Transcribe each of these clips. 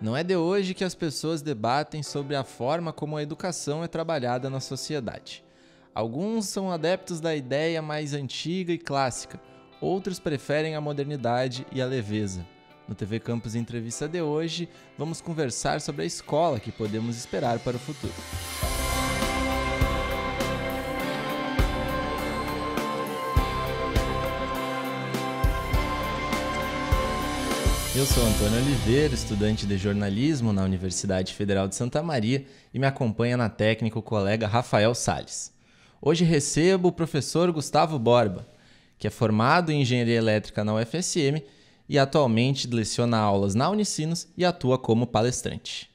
Não é de hoje que as pessoas debatem sobre a forma como a educação é trabalhada na sociedade. Alguns são adeptos da ideia mais antiga e clássica, outros preferem a modernidade e a leveza. No TV Campus Entrevista de hoje, vamos conversar sobre a escola que podemos esperar para o futuro. Eu sou Antônio Oliveira, estudante de jornalismo na Universidade Federal de Santa Maria e me acompanha na técnica o colega Rafael Sales. Hoje recebo o professor Gustavo Borba, que é formado em engenharia elétrica na UFSM e atualmente leciona aulas na Unicinos e atua como palestrante.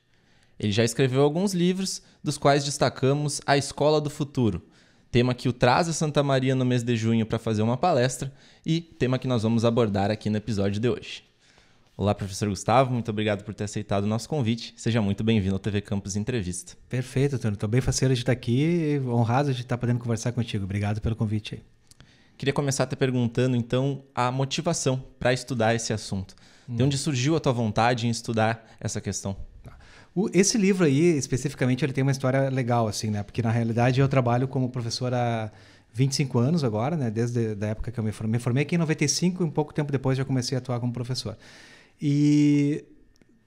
Ele já escreveu alguns livros, dos quais destacamos A Escola do Futuro, tema que o traz a Santa Maria no mês de junho para fazer uma palestra e tema que nós vamos abordar aqui no episódio de hoje. Olá, professor Gustavo, muito obrigado por ter aceitado o nosso convite. Seja muito bem-vindo ao TV Campus Entrevista. Perfeito, Antônio. Estou bem faceiro de estar aqui e honrado de estar podendo conversar contigo. Obrigado pelo convite. Queria começar te perguntando, então, a motivação para estudar esse assunto. Hum. De onde hum. surgiu a tua vontade em estudar essa questão? Tá. esse livro aí, especificamente, ele tem uma história legal, assim, né? Porque, na realidade, eu trabalho como professor há 25 anos agora, né? Desde a época que eu me formei. Me formei aqui em 95 e um pouco tempo depois já comecei a atuar como professor. E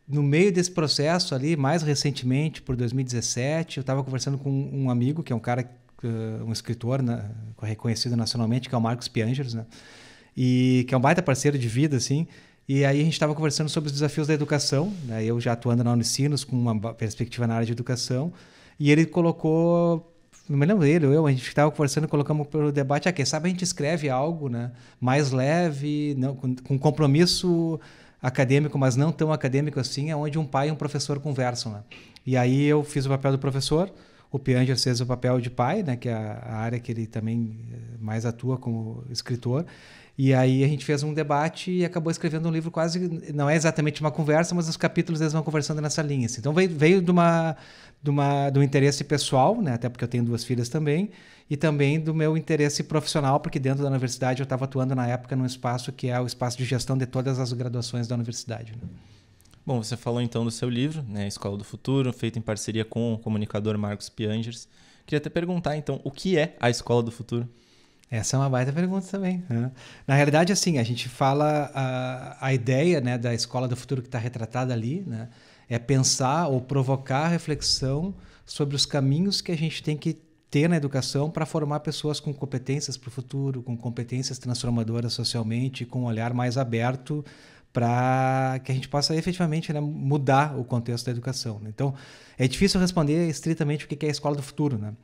no meio desse processo ali, mais recentemente, por 2017, eu estava conversando com um amigo, que é um cara, um escritor né, reconhecido nacionalmente, que é o Marcos Piangers, né? E que é um baita parceiro de vida, assim. E aí a gente estava conversando sobre os desafios da educação, né? Eu já atuando na Unicinos com uma perspectiva na área de educação. E ele colocou não me lembro dele, eu, a gente estava conversando, colocamos pelo debate, ah, quem sabe a gente escreve algo, né? Mais leve, não, com, com compromisso acadêmico, mas não tão acadêmico assim, é onde um pai e um professor conversam. Né? E aí eu fiz o papel do professor, o Pianger fez o papel de pai, né, que é a área que ele também eh, mais atua como escritor. E aí a gente fez um debate e acabou escrevendo um livro quase, não é exatamente uma conversa, mas os capítulos eles vão conversando nessa linha. Assim. Então veio, veio de uma uma, do interesse pessoal, né? até porque eu tenho duas filhas também, e também do meu interesse profissional, porque dentro da universidade eu estava atuando na época num espaço que é o espaço de gestão de todas as graduações da universidade. Né? Bom, você falou então do seu livro, né? Escola do Futuro, feito em parceria com o comunicador Marcos Piangers. Queria até perguntar então, o que é a Escola do Futuro? Essa é uma baita pergunta também. Né? Na realidade, assim, a gente fala a, a ideia né, da Escola do Futuro que está retratada ali, né? é pensar ou provocar reflexão sobre os caminhos que a gente tem que ter na educação para formar pessoas com competências para o futuro, com competências transformadoras socialmente, com um olhar mais aberto para que a gente possa efetivamente né, mudar o contexto da educação. Né. Então, é difícil responder estritamente o que é a escola do futuro, né?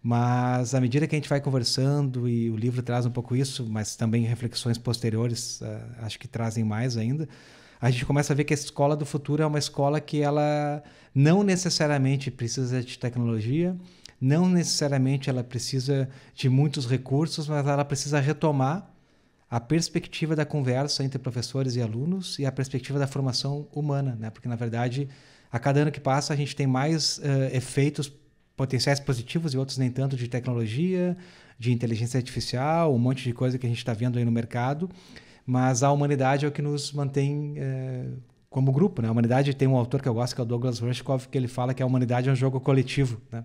Mas à medida que a gente vai conversando e o livro traz um pouco isso, mas também reflexões posteriores, uh, acho que trazem mais ainda a gente começa a ver que a escola do futuro é uma escola que ela não necessariamente precisa de tecnologia, não necessariamente ela precisa de muitos recursos, mas ela precisa retomar a perspectiva da conversa entre professores e alunos e a perspectiva da formação humana, né? Porque na verdade, a cada ano que passa a gente tem mais uh, efeitos potenciais positivos e outros nem tanto de tecnologia, de inteligência artificial, um monte de coisa que a gente está vendo aí no mercado mas a humanidade é o que nos mantém é, como grupo. Né? A humanidade tem um autor que eu gosto, que é o Douglas Rushkoff, que ele fala que a humanidade é um jogo coletivo. Né?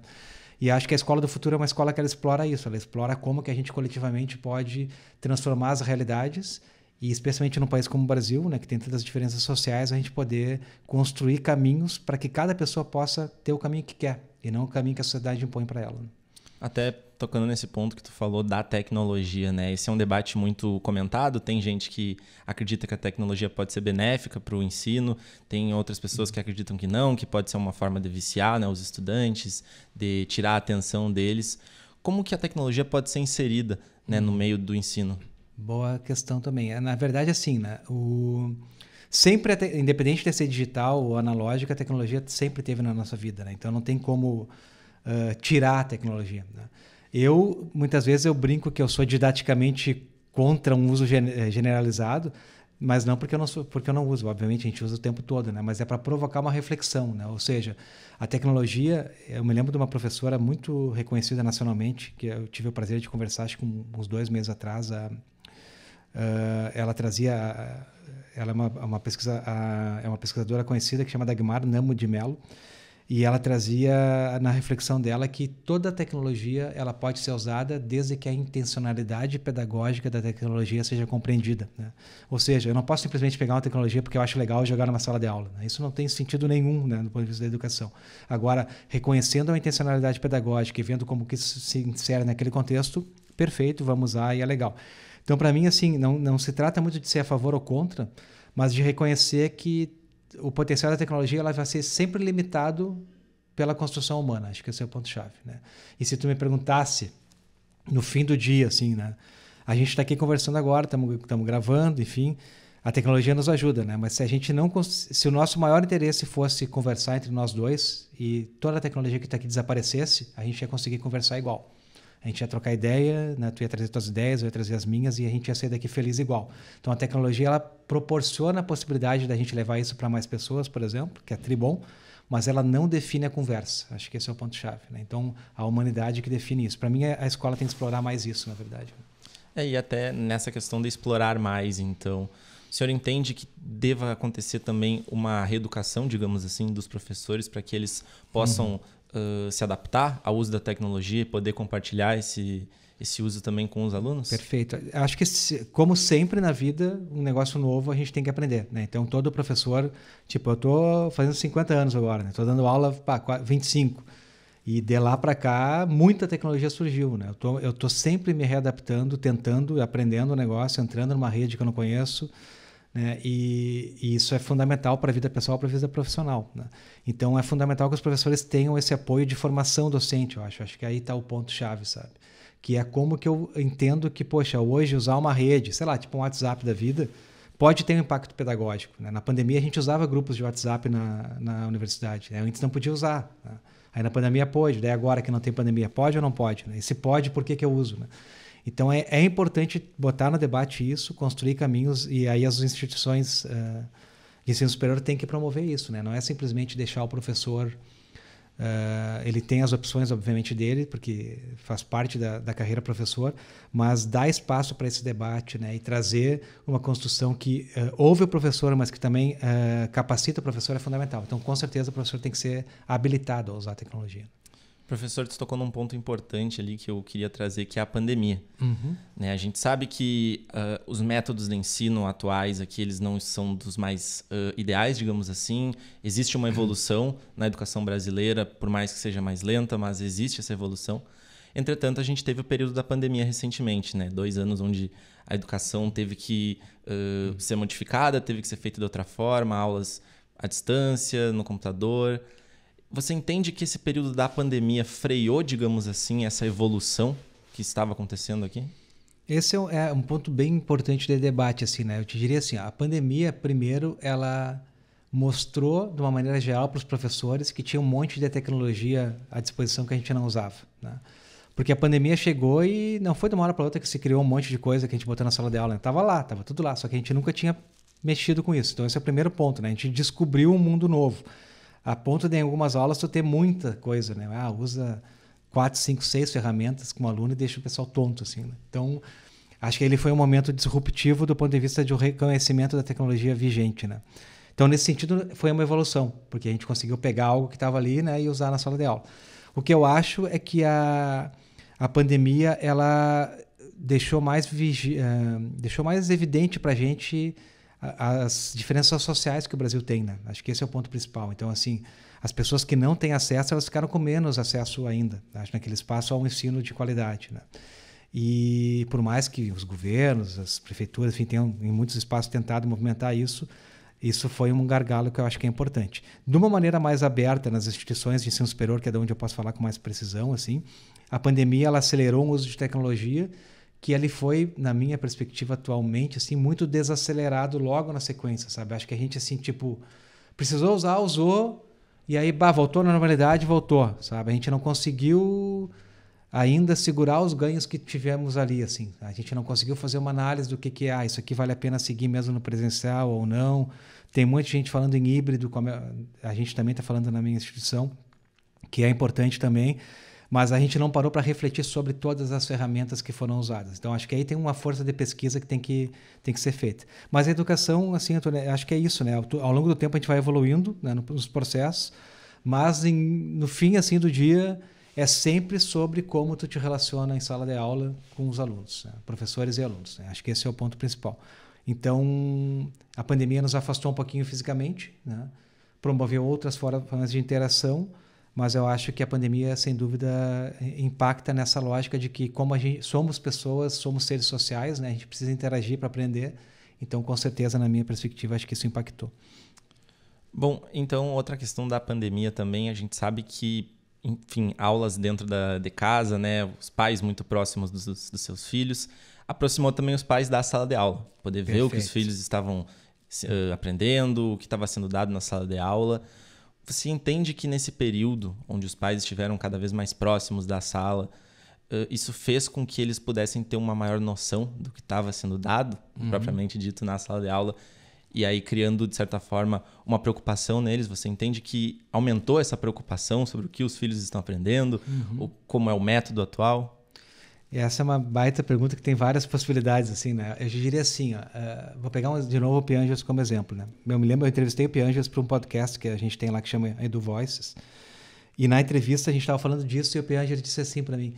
E acho que a escola do futuro é uma escola que ela explora isso, ela explora como que a gente coletivamente pode transformar as realidades e especialmente num país como o Brasil, né, que tem tantas diferenças sociais, a gente poder construir caminhos para que cada pessoa possa ter o caminho que quer e não o caminho que a sociedade impõe para ela. Né? Até tocando nesse ponto que tu falou da tecnologia, né? Esse é um debate muito comentado. Tem gente que acredita que a tecnologia pode ser benéfica para o ensino, tem outras pessoas que acreditam que não, que pode ser uma forma de viciar né, os estudantes, de tirar a atenção deles. Como que a tecnologia pode ser inserida né, no meio do ensino? Boa questão também. É, na verdade, assim, né? O... Sempre, independente de ser digital ou analógica, a tecnologia sempre teve na nossa vida, né? Então não tem como eh, tirar a tecnologia. Né? Eu, muitas vezes, eu brinco que eu sou didaticamente contra um uso eh, generalizado, mas não porque eu não, sou, porque eu não uso. Obviamente, a gente usa o tempo todo, né? mas é para provocar uma reflexão. Né? Ou seja, a tecnologia, eu me lembro de uma professora muito reconhecida nacionalmente, que eu tive o prazer de conversar, acho que uns dois meses atrás, a, Uh, ela trazia ela é uma, uma pesquisa, é uma pesquisadora conhecida que chama Dagmar Namo de Mello e ela trazia na reflexão dela que toda tecnologia ela pode ser usada desde que a intencionalidade pedagógica da tecnologia seja compreendida. Né? Ou seja, eu não posso simplesmente pegar uma tecnologia porque eu acho legal jogar numa sala de aula. Né? Isso não tem sentido nenhum né, do ponto de vista da educação. Agora, reconhecendo a intencionalidade pedagógica e vendo como que isso se insere naquele contexto, perfeito, vamos usar e é legal. Então, para mim, assim, não, não se trata muito de ser a favor ou contra, mas de reconhecer que o potencial da tecnologia ela vai ser sempre limitado pela construção humana. Acho que esse é o ponto chave, né? E se tu me perguntasse no fim do dia, assim, né? A gente está aqui conversando agora, estamos gravando, enfim, a tecnologia nos ajuda, né? Mas se a gente não, se o nosso maior interesse fosse conversar entre nós dois e toda a tecnologia que está aqui desaparecesse, a gente ia conseguir conversar igual a gente ia trocar ideia, né? tu ia trazer tuas ideias, eu ia trazer as minhas e a gente ia sair daqui feliz igual. Então a tecnologia ela proporciona a possibilidade da gente levar isso para mais pessoas, por exemplo, que é tribom, mas ela não define a conversa. Acho que esse é o ponto chave. Né? Então a humanidade que define isso. Para mim a escola tem que explorar mais isso, na verdade. É, e até nessa questão de explorar mais, então. O senhor entende que deva acontecer também uma reeducação, digamos assim, dos professores para que eles possam uhum. Eh, se adaptar ao uso da tecnologia e poder compartilhar esse, esse uso também com os alunos? Perfeito. Acho que, como sempre na vida, um negócio novo a gente tem que aprender. Né? Então, todo professor, tipo, eu estou fazendo 50 anos agora, estou né? dando aula para 25. E de lá para cá, muita tecnologia surgiu. Né? Eu tô, estou sempre me readaptando, tentando, aprendendo o negócio, entrando numa rede que eu não conheço. Né? E, e, isso é fundamental para a vida pessoal, para a vida profissional. Né? Então é fundamental que os professores tenham esse apoio de formação docente, eu acho. Acho que aí está o ponto chave, sabe? Que é como que eu entendo que, poxa, hoje usar uma rede, sei lá, tipo um WhatsApp da vida, pode ter um impacto pedagógico. Né? Na pandemia a gente usava grupos de WhatsApp na, na universidade, né? antes não podia usar. Né? Aí na pandemia pode, daí agora que não tem pandemia pode ou não pode? Né? E se pode, por que, que eu uso? Né? Então é, é importante botar no debate isso, construir caminhos, e aí as instituições uh, de ensino superior têm que promover isso, né? Não é simplesmente deixar o professor. Uh, ele tem as opções, obviamente, dele, porque faz parte da, da carreira professor, mas dar espaço para esse debate né, e trazer uma construção que uh, ouve o professor, mas que também uh, capacita o professor é fundamental. Então, com certeza, o professor tem que ser habilitado a usar a tecnologia professor, tu tocou num ponto importante ali que eu queria trazer, que é a pandemia. Uhum. Né? A gente sabe que uh, os métodos de ensino atuais aqui, eles não são dos mais uh, ideais, digamos assim. Existe uma uhum. evolução uhum. na educação brasileira, por mais que seja mais lenta, mas existe essa evolução. Entretanto, a gente teve o período da pandemia recentemente, né? Dois anos onde a educação teve que uh, ser modificada, teve que ser feita de outra forma, aulas à distância, no computador... Você entende que esse período da pandemia freou, digamos assim, essa evolução que estava acontecendo aqui? Esse é, é um ponto bem importante de debate, assim, né? Eu te diria assim, a pandemia, primeiro, ela mostrou, de uma maneira geral, para os professores que tinha um monte de tecnologia à disposição que a gente não usava, né? Porque a pandemia chegou e não foi de uma hora para outra que se criou um monte de coisa que a gente botou na sala de aula. Né? Tava lá, tava tudo lá, só que a gente nunca tinha mexido com isso. Então esse é o primeiro ponto, né? A gente descobriu um mundo novo a ponto de em algumas aulas tu ter muita coisa, né? Ah, usa quatro, cinco, seis ferramentas com o aluno e deixa o pessoal tonto, assim. Né? Então, acho que ele foi um momento disruptivo do ponto de vista de um reconhecimento da tecnologia vigente, né? Então, nesse sentido, foi uma evolução, porque a gente conseguiu pegar algo que estava ali né, e usar na sala de aula. O que eu acho é que a, a pandemia ela deixou mais, uh, deixou mais evidente para a gente as diferenças sociais que o Brasil tem, né? Acho que esse é o ponto principal. Então, assim, as pessoas que não têm acesso, elas ficaram com menos acesso ainda, né? acho, naquele né, espaço ao um ensino de qualidade, né? E por mais que os governos, as prefeituras, enfim, tenham em muitos espaços tentado movimentar isso, isso foi um gargalo que eu acho que é importante. De uma maneira mais aberta nas instituições de ensino superior, que é de onde eu posso falar com mais precisão, assim, a pandemia ela acelerou o uso de tecnologia, que ele foi, na minha perspectiva atualmente, assim, muito desacelerado logo na sequência, sabe? Acho que a gente, assim, tipo, precisou usar, usou, e aí, bah, voltou na normalidade, voltou, sabe? A gente não conseguiu ainda segurar os ganhos que tivemos ali, assim. A gente não conseguiu fazer uma análise do que, que é, ah, isso aqui vale a pena seguir mesmo no presencial ou não. Tem muita gente falando em híbrido, como a gente também está falando na minha instituição, que é importante também, mas a gente não parou para refletir sobre todas as ferramentas que foram usadas. Então, acho que aí tem uma força de pesquisa que tem que, tem que ser feita. Mas a educação, assim, é, acho que é isso, né? Ao longo do tempo a gente vai evoluindo né, nos processos, mas em, no fim, assim, do dia é sempre sobre como tu te relaciona em sala de aula com os alunos, né? professores e alunos. Né? Acho que esse é o ponto principal. Então, a pandemia nos afastou um pouquinho fisicamente, né? promoveu outras formas de interação, mas eu acho que a pandemia, sem dúvida, impacta nessa lógica de que, como a gente somos pessoas, somos seres sociais, né? a gente precisa interagir para aprender. Então, com certeza, na minha perspectiva, acho que isso impactou. Bom, então, outra questão da pandemia também, a gente sabe que, enfim, aulas dentro da, de casa, né? os pais muito próximos dos, dos seus filhos, aproximou também os pais da sala de aula, poder Perfeito. ver o que os filhos estavam uh, aprendendo, o que estava sendo dado na sala de aula. Você entende que nesse período, onde os pais estiveram cada vez mais próximos da sala, isso fez com que eles pudessem ter uma maior noção do que estava sendo dado, uhum. propriamente dito, na sala de aula, e aí criando, de certa forma, uma preocupação neles. Você entende que aumentou essa preocupação sobre o que os filhos estão aprendendo, uhum. ou como é o método atual? essa é uma baita pergunta que tem várias possibilidades, assim, né? Eu diria assim, ó, uh, vou pegar um, de novo o Piangers como exemplo, né? Eu me lembro, eu entrevistei o Piangers para um podcast que a gente tem lá que chama Edu Voices, e na entrevista a gente estava falando disso e o Piangers disse assim para mim,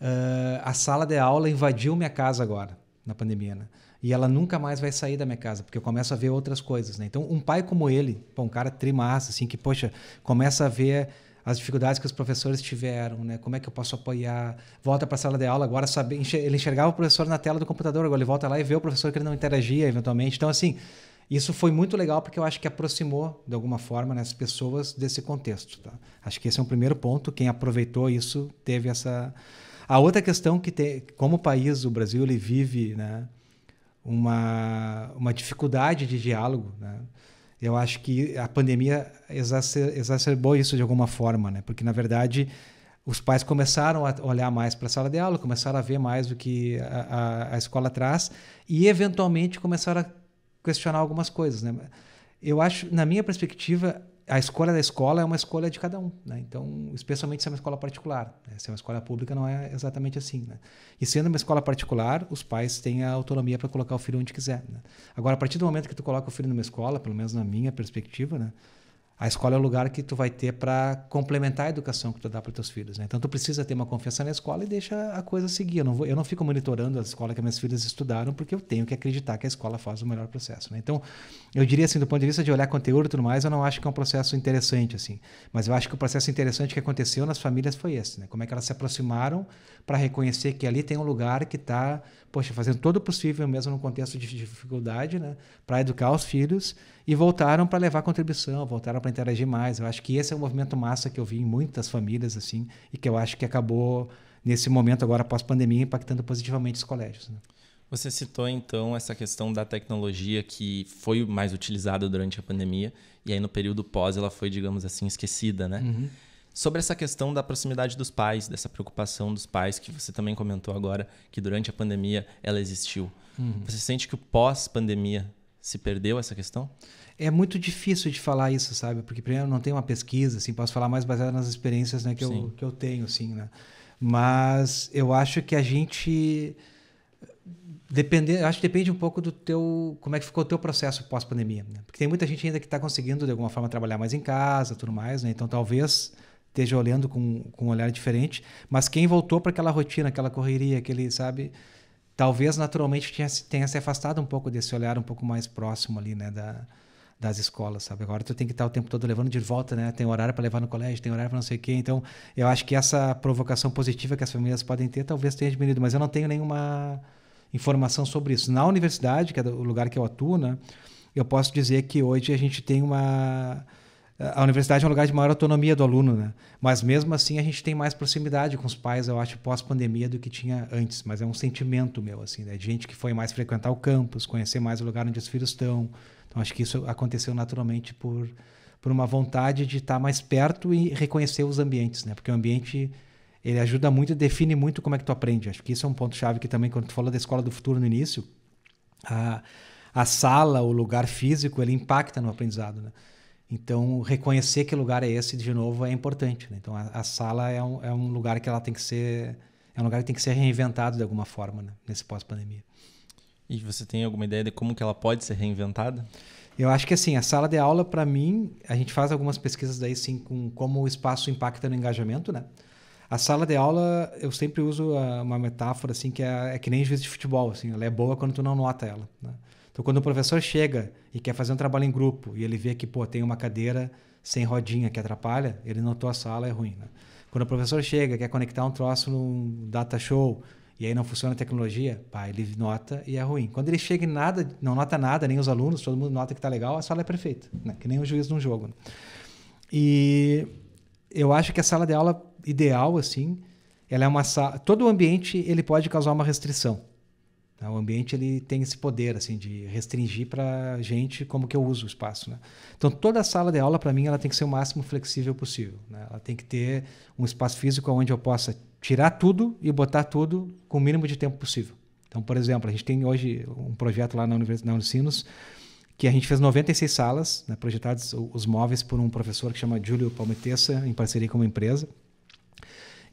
uh, a sala de aula invadiu minha casa agora, na pandemia, né? E ela nunca mais vai sair da minha casa, porque eu começo a ver outras coisas, né? Então, um pai como ele, pô, um cara trimassa, assim, que, poxa, começa a ver as dificuldades que os professores tiveram, né? Como é que eu posso apoiar? Volta para a sala de aula agora, sabe? ele enxergava o professor na tela do computador, agora ele volta lá e vê o professor que ele não interagia eventualmente. Então, assim, isso foi muito legal porque eu acho que aproximou, de alguma forma, né, as pessoas desse contexto. Tá? Acho que esse é um primeiro ponto. Quem aproveitou isso teve essa. A outra questão que, tem, como país, o Brasil ele vive né, uma, uma dificuldade de diálogo. Né? Eu acho que a pandemia exacer exacerbou isso de alguma forma, né? Porque, na verdade, os pais começaram a olhar mais para a sala de aula, começaram a ver mais o que a, a, a, escola traz e, eventualmente, começaram a questionar algumas coisas, né? Eu acho, na minha perspectiva, a escolha da escola é uma escolha de cada um, né? Então, especialmente se é uma escola particular, né? se é uma escola pública não é exatamente assim, né? E sendo uma escola particular, os pais têm a autonomia para colocar o filho onde quiser. Né? Agora, a partir do momento que tu coloca o filho numa escola, pelo menos na minha perspectiva, né? a escola é o lugar que tu vai ter para complementar a educação que tu dá para teus filhos. Né? Então tu precisa ter uma confiança na escola e deixa a coisa seguir. Eu não, vou, eu não fico monitorando a escola que minhas filhas estudaram porque eu tenho que acreditar que a escola faz o melhor processo. Né? Então eu diria assim, do ponto de vista de olhar conteúdo e tudo mais, eu não acho que é um processo interessante assim. Mas eu acho que o processo interessante que aconteceu nas famílias foi esse, né? Como é que elas se aproximaram para reconhecer que ali tem um lugar que está, poxa, fazendo todo o possível mesmo no contexto de dificuldade, né? Para educar os filhos e voltaram para levar contribuição, voltaram para para interagir mais. Eu acho que esse é um movimento massa que eu vi em muitas famílias, assim, e que eu acho que acabou, nesse momento agora pós-pandemia, impactando positivamente os colégios. Né? Você citou, então, essa questão da tecnologia que foi mais utilizada durante a pandemia, e aí no período pós ela foi, digamos assim, esquecida, né? Uhum. Sobre essa questão da proximidade dos pais, dessa preocupação dos pais, que você também comentou agora, que durante a pandemia ela existiu. Uhum. Você sente que o pós-pandemia se perdeu essa questão? é muito difícil de falar isso, sabe? Porque primeiro não tem uma pesquisa, assim, posso falar mais baseado nas experiências né, que, Sim. eu, que eu tenho, assim, né? Mas eu acho que a gente depender, acho que depende um pouco do teu, como é que ficou o teu processo pós-pandemia, né? Porque tem muita gente ainda que está conseguindo de alguma forma trabalhar mais em casa, tudo mais, né? Então talvez esteja olhando com, com um olhar diferente, mas quem voltou para aquela rotina, aquela correria, aquele, sabe, talvez naturalmente tenha, tenha se afastado um pouco desse olhar um pouco mais próximo ali, né, da, das escolas, sabe? Agora tu tem que estar o tempo todo levando de volta, né? Tem horário para levar no colégio, tem horário para não sei o quê. Então, eu acho que essa provocação positiva que as famílias podem ter talvez tenha diminuído, mas eu não tenho nenhuma informação sobre isso. Na universidade, que é o lugar que eu atuo, né? Eu posso dizer que hoje a gente tem uma a universidade é um lugar de maior autonomia do aluno, né? Mas mesmo assim a gente tem mais proximidade com os pais, eu acho, pós-pandemia do que tinha antes. Mas é um sentimento meu, assim, né? De gente que foi mais frequentar o campus, conhecer mais o lugar onde os filhos estão. Então acho que isso aconteceu naturalmente por, por uma vontade de estar mais perto e reconhecer os ambientes, né? Porque o ambiente ele ajuda muito e define muito como é que tu aprende. Acho que isso é um ponto chave que também quando tu falou da escola do futuro no início, a, a sala, o lugar físico, ele impacta no aprendizado, né? Então, reconhecer que lugar é esse, de novo, é importante. Né? Então, a, a sala é um, é um, lugar que ela tem que ser... É um lugar que tem que ser reinventado de alguma forma, né? nesse pós-pandemia. E você tem alguma ideia de como que ela pode ser reinventada? Eu acho que assim, a sala de aula, para mim, a gente faz algumas pesquisas daí sim com como o espaço impacta no engajamento, né? A sala de aula, eu sempre uso ah, uma metáfora assim, que é, é que nem juiz de futebol, assim, ela é boa quando tu não nota ela, né? Então, quando o professor chega e quer fazer um trabalho em grupo e ele vê que pô, tem uma cadeira sem rodinha que atrapalha, ele notou a sala, é ruim. Né? Quando o professor chega quer conectar um troço num data show e aí não funciona a tecnologia, pá, ele nota e é ruim. Quando ele chega e nada, não nota nada, nem os alunos, todo mundo nota que está legal, a sala é perfeita, né? que nem o juiz de um jogo. Né? E eu acho que a sala de aula ideal, assim, ela é uma sala. Todo o ambiente ele pode causar uma restrição. Né? O ambiente ele tem esse poder assim de restringir para gente como que eu uso o espaço, né? Então toda a sala de aula para mim ela tem que ser o máximo flexível possível, né? Ela tem que ter um espaço físico onde eu possa tirar tudo e botar tudo com o mínimo de tempo possível. Então, por exemplo, a gente tem hoje um projeto lá na Universidade de Unicinos que a gente fez 96 salas, né, projetados os móveis por um professor que chama Júlio Palmetessa, em parceria com uma empresa.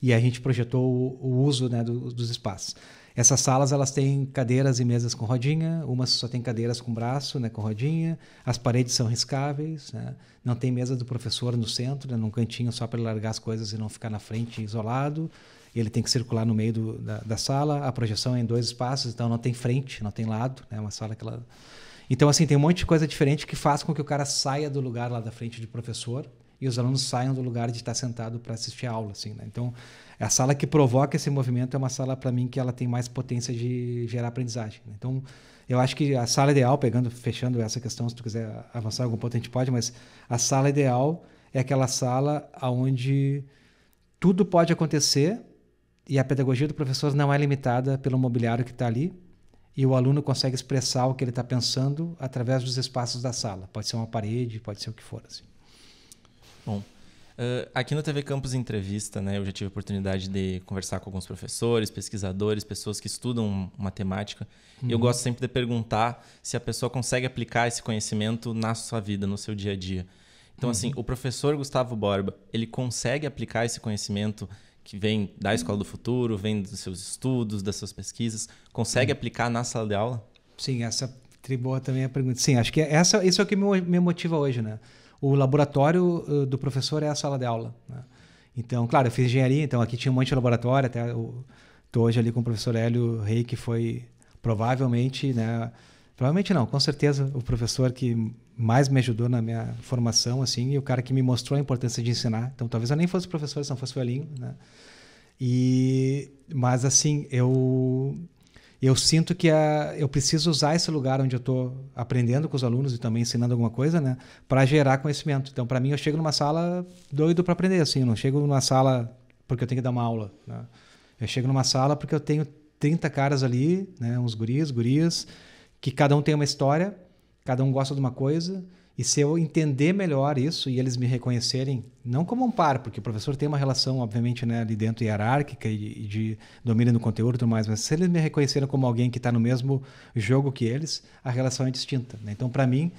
E a gente projetou o, o uso né, do, dos espaços. Essas salas elas têm cadeiras e mesas com rodinha, umas só tem cadeiras com braço, né, com rodinha. As paredes são riscáveis, né? não tem mesa do professor no centro, né, num cantinho só para ele largar as coisas e não ficar na frente isolado. Ele tem que circular no meio do, da, da, sala. A projeção é em dois espaços, então não tem frente, não tem lado. É né? uma sala que ela... Então assim tem um monte de coisa diferente que faz com que o cara saia do lugar lá da frente de professor e os alunos saiam do lugar de estar sentado para assistir a aula, assim, né? Então, é a sala que provoca esse movimento é uma sala para mim que ela tem mais potência de gerar aprendizagem. Né? Então, eu acho que a sala ideal, pegando, fechando essa questão, se tu quiser avançar algum ponto a gente pode, mas a sala ideal é aquela sala aonde tudo pode acontecer e a pedagogia do professor não é limitada pelo mobiliário que está ali, e o aluno consegue expressar o que ele está pensando através dos espaços da sala. Pode ser uma parede, pode ser o que for. Assim. Bom, uh, aqui no TV Campus Entrevista, né, eu já tive a oportunidade de conversar com alguns professores, pesquisadores, pessoas que estudam matemática. Uhum. Eu gosto sempre de perguntar se a pessoa consegue aplicar esse conhecimento na sua vida, no seu dia a dia. Então, assim, uhum. assim, o professor Gustavo Borba, ele consegue aplicar esse conhecimento que vem da Escola do Futuro, vem dos seus estudos, das suas pesquisas, consegue uhum. aplicar na sala de aula? Sim, essa triboa também é a pergunta. Sim, acho que essa, isso é o que me motiva hoje, né? o laboratório eh, do professor é a sala de aula. Né? Então, claro, eu fiz engenharia, então aqui tinha um monte de laboratório, até estou hoje ali com o professor Hélio Rei, que foi provavelmente, né, provavelmente não, com certeza o professor que mais me ajudou na minha formação, assim, e o cara que me mostrou a importância de ensinar. Então, talvez eu nem fosse professor se não fosse o Elinho, né? E, mas assim, eu eu sinto que a, eu preciso usar esse lugar onde eu estou aprendendo com os alunos e também ensinando alguma coisa, né, para gerar conhecimento. Então, para mim, eu chego numa sala doido para aprender, assim, não chego numa sala porque eu tenho que dar uma aula. Né? Eu chego numa sala porque eu tenho 30 caras ali, né, uns guris, gurias, que cada um tem uma história, cada um gosta de uma coisa e se eu entender melhor isso e eles me reconhecerem, não como um par, porque o professor tem uma relação, obviamente, né, ali dentro hierárquica e de, de domínio no conteúdo e tudo mais, mas se eles me reconhecerem como alguém que está no mesmo jogo que eles, a relação é distinta. Né? Então, para mim,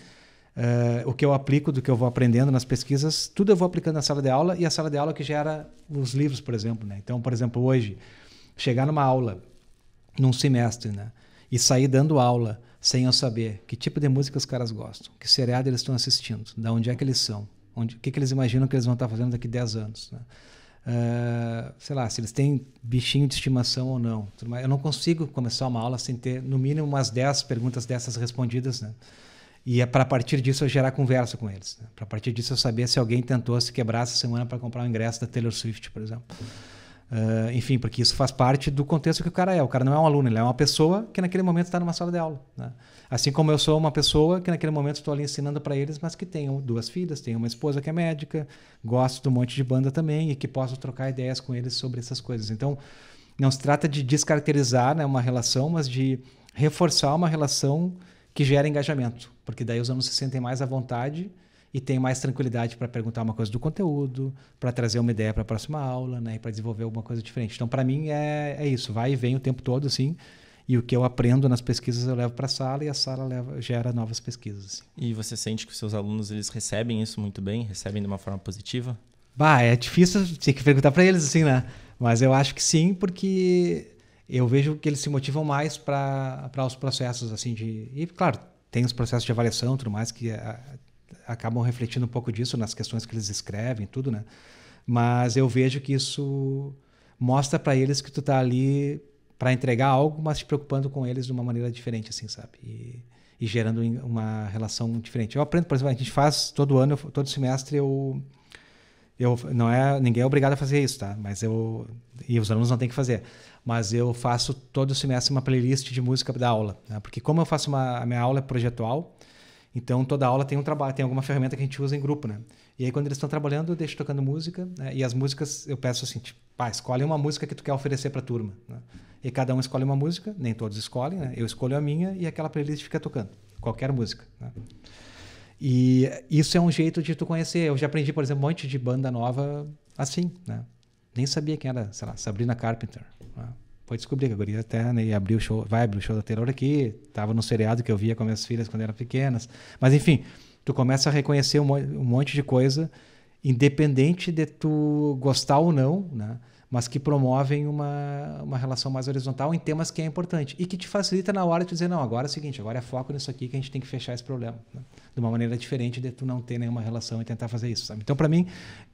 uh, o que eu aplico, do que eu vou aprendendo nas pesquisas, tudo eu vou aplicando na sala de aula e a sala de aula que gera os livros, por exemplo. Né? Então, por exemplo, hoje, chegar numa aula, num semestre, né, e sair dando aula sem eu saber que tipo de música os caras gostam, que seriado eles estão assistindo, de onde é que eles são, onde, o que, que eles imaginam que eles vão estar fazendo daqui 10 anos. Né? Uh, sei lá, se eles têm bichinho de estimação ou não. Eu não consigo começar uma aula sem ter, no mínimo, umas 10 perguntas dessas respondidas. Né? E é para partir disso eu gerar conversa com eles. Né? Para partir disso eu saber se alguém tentou se quebrar essa semana para comprar o um ingresso da Taylor Swift, por exemplo. Uh, enfim, porque isso faz parte do contexto que o cara é. O cara não é um aluno, ele é uma pessoa que naquele momento está numa sala de aula. Né? Assim como eu sou uma pessoa que naquele momento estou ali ensinando para eles, mas que tenho duas filhas, tenho uma esposa que é médica, gosto de um monte de banda também e que posso trocar ideias com eles sobre essas coisas. Então, não se trata de descaracterizar né, uma relação, mas de reforçar uma relação que gera engajamento, porque daí os alunos se sentem mais à vontade e tenho mais tranquilidade para perguntar uma coisa do conteúdo, para trazer uma ideia para a próxima aula, né, para desenvolver alguma coisa diferente. Então, para mim é, é isso, vai e vem o tempo todo, assim. E o que eu aprendo nas pesquisas eu levo para a sala e a sala leva, gera novas pesquisas. Assim. E você sente que os seus alunos eles recebem isso muito bem, recebem de uma forma positiva? Bah, é difícil, ter que perguntar para eles assim, né? Mas eu acho que sim, porque eu vejo que eles se motivam mais para os processos assim de e claro tem os processos de avaliação tudo mais que é, acabam refletindo um pouco disso nas questões que eles escrevem, tudo, né? Mas eu vejo que isso mostra para eles que tu tá ali para entregar algo, mas te preocupando com eles de uma maneira diferente, assim, sabe? E, e, gerando uma relação diferente. Eu aprendo, por exemplo, a gente faz todo ano, eu, todo semestre eu eu não é ninguém é obrigado a fazer isso, tá? Mas eu e os alunos não tem que fazer, mas eu faço todo semestre uma playlist de música da aula, né? porque como eu faço uma a minha aula é projetual, então, toda aula tem um trabalho, tem alguma ferramenta que a gente usa em grupo, né? E aí, quando eles estão trabalhando, eu deixo tocando música, né? e as músicas eu peço assim, tipo, pá, escolhe uma música que tu quer oferecer para a turma, né? E cada um escolhe uma música, nem todos escolhem, né? Eu escolho a minha e aquela playlist fica tocando, qualquer música, né? E isso é um jeito de tu conhecer. Eu já aprendi, por exemplo, um monte de banda nova assim, né? Nem sabia quem era, sei lá, Sabrina Carpenter. Né? Foi descobrir que a guria até tá, né, abriu o show, vai abrir o show da terror aqui. Tava no seriado que eu via com minhas filhas quando eram pequenas. Mas enfim, tu começa a reconhecer um, um monte de coisa, independente de tu gostar ou não, né? Mas que promovem uma, uma relação mais horizontal em temas que é importante. E que te facilita na hora de dizer, não, agora é o seguinte, agora é foco nisso aqui que a gente tem que fechar esse problema. Né? De uma maneira diferente de tu não ter nenhuma relação e tentar fazer isso. Sabe? Então, para mim,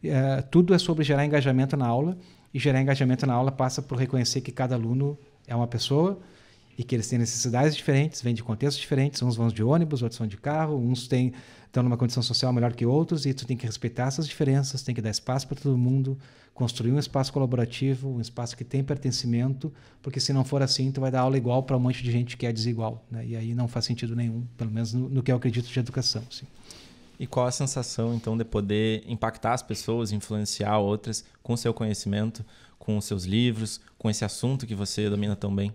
é, tudo é sobre gerar engajamento na aula e gerar engajamento na aula passa por reconhecer que cada aluno é uma pessoa e que eles têm necessidades diferentes, vêm de contextos diferentes, uns vão de ônibus, outros vão de carro, uns têm, estão numa condição social melhor que outros, e tu tem que respeitar essas diferenças, tem que dar espaço para todo mundo, construir um espaço colaborativo, um espaço que tem pertencimento, porque se não for assim, tu vai dar aula igual para um monte de gente que é desigual, né? e aí não faz sentido nenhum, pelo menos no, no que eu acredito de educação. sim. E qual a sensação, então, de poder impactar as pessoas, influenciar outras com seu conhecimento, com os seus livros, com esse assunto que você domina tão bem?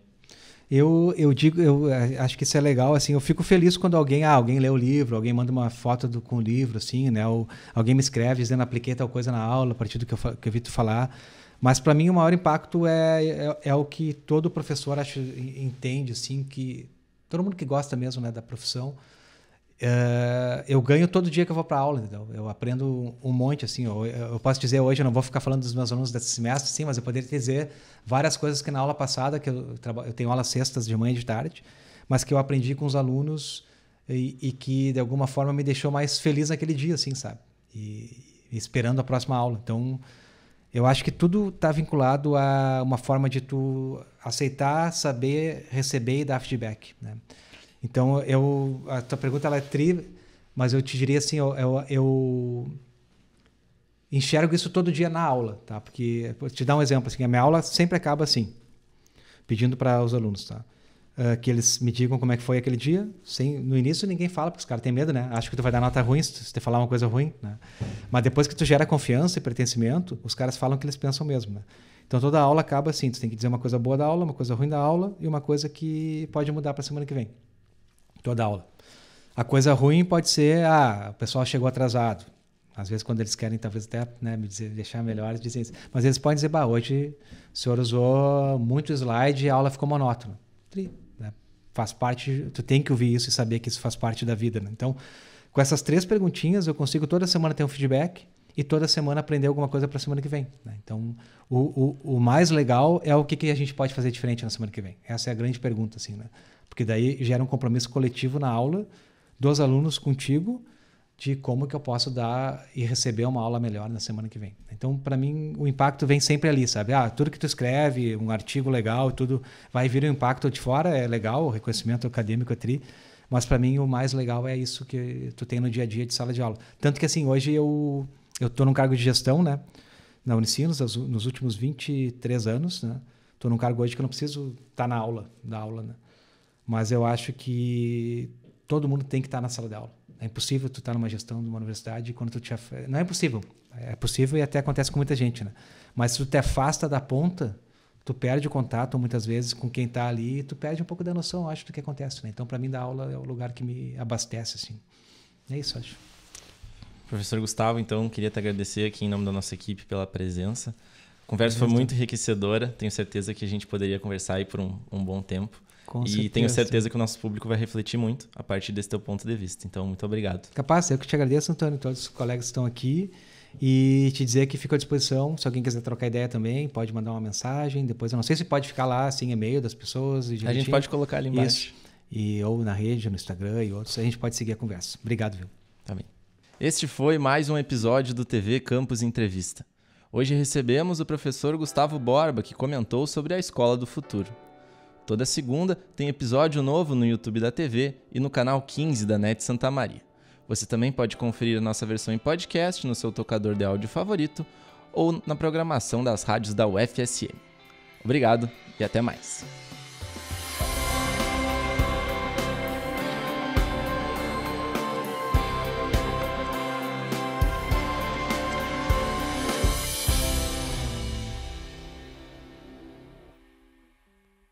Eu, eu digo, eu é, acho que isso é legal, assim, eu fico feliz quando alguém, ah, alguém lê o livro, alguém manda uma foto do, com o livro, assim, né? Ou alguém me escreve dizendo, apliquei tal coisa na aula, a partir do que eu, que eu vi tu falar. Mas para mim o maior impacto é, é, é, o que todo professor acho, entende, assim, que todo mundo que gosta mesmo né, da profissão, eh, eu ganho todo dia que eu vou para aula, entendeu? Eu aprendo um monte, assim. Eu, eu, posso dizer hoje, eu não vou ficar falando dos meus alunos desse semestre, sim, mas eu poderia dizer várias coisas que na aula passada, que eu, eu tenho aula sextas de manhã e de tarde, mas que eu aprendi com os alunos e, e, que de alguma forma me deixou mais feliz naquele dia, assim, sabe? e esperando a próxima aula. Então, eu acho que tudo está vinculado a uma forma de tu aceitar, saber, receber e dar feedback, né? Então, eu, a tua pergunta ela é tri, mas eu te diria assim, eu, eu, eu enxergo isso todo dia na aula, tá? Porque, vou te dar um exemplo, assim, a minha aula sempre acaba assim, pedindo para os alunos, tá? Uh, que eles me digam como é que foi aquele dia. Sem, no início ninguém fala, porque os caras têm medo, né? Acho que tu vai dar nota ruim se tu falar uma coisa ruim, né? Mas depois que tu gera confiança e pertencimento, os caras falam o que eles pensam mesmo, né? Então toda aula acaba assim, tu tem que dizer uma coisa boa da aula, uma coisa ruim da aula e uma coisa que pode mudar para a semana que vem toda aula. A coisa ruim pode ser, ah, o pessoal chegou atrasado. Às vezes, quando eles querem, talvez até né, me dizer, deixar melhor, eles dizem isso. Mas eles podem dizer, bah, hoje o senhor usou muito slide e a aula ficou monótona. Tri, né? Faz parte, tu tem que ouvir isso e saber que isso faz parte da vida. Né? Então, com essas três perguntinhas, eu consigo toda semana ter um feedback e toda semana aprender alguma coisa para a semana que vem. Né? Então, o, o, o, mais legal é o que, que a gente pode fazer diferente na semana que vem. Essa é a grande pergunta, assim, né? Porque daí gera um compromisso coletivo na aula dos alunos contigo de como que eu posso dar e receber uma aula melhor na semana que vem. Então, para mim, o impacto vem sempre ali, sabe? Ah, tudo que tu escreve, um artigo legal, tudo vai vir um impacto de fora, é legal, o reconhecimento acadêmico é tri, mas para mim o mais legal é isso que tu tem no dia a dia de sala de aula. Tanto que assim, hoje eu eu tô num cargo de gestão, né? Na Unicinos, nos últimos 23 anos, né? Tô num cargo hoje que eu não preciso estar tá na aula, da aula, né? Mas eu acho que todo mundo tem que estar na sala de aula. É impossível tu estar numa gestão de uma universidade quando tu te af... não é impossível. É possível e até acontece com muita gente, né? Mas se tu te afasta da ponta, tu perde o contato muitas vezes com quem está ali, e tu perde um pouco da noção, acho, do que acontece, né? Então, para mim, da aula é o lugar que me abastece, assim. É isso, acho. Professor Gustavo, então, queria te agradecer aqui em nome da nossa equipe pela presença. A conversa foi muito enriquecedora. Tenho certeza que a gente poderia conversar aí por um, um bom tempo. Com e certeza. tenho certeza que o nosso público vai refletir muito a partir desse teu ponto de vista. Então, muito obrigado. Capaz, eu que te agradeço, Antônio, todos os colegas que estão aqui. E te dizer que fico à disposição. Se alguém quiser trocar ideia também, pode mandar uma mensagem. Depois, eu não sei se pode ficar lá assim, e-mail das pessoas. A gente pode colocar ali embaixo. Isso. E, ou na rede, no Instagram e outros. A gente pode seguir a conversa. Obrigado, viu? Também. Este foi mais um episódio do TV Campus Entrevista. Hoje recebemos o professor Gustavo Borba, que comentou sobre a Escola do Futuro. Toda segunda tem episódio novo no YouTube da TV e no canal 15 da NET Santa Maria. Você também pode conferir a nossa versão em podcast no seu tocador de áudio favorito ou na programação das rádios da UFSM. Obrigado e até mais.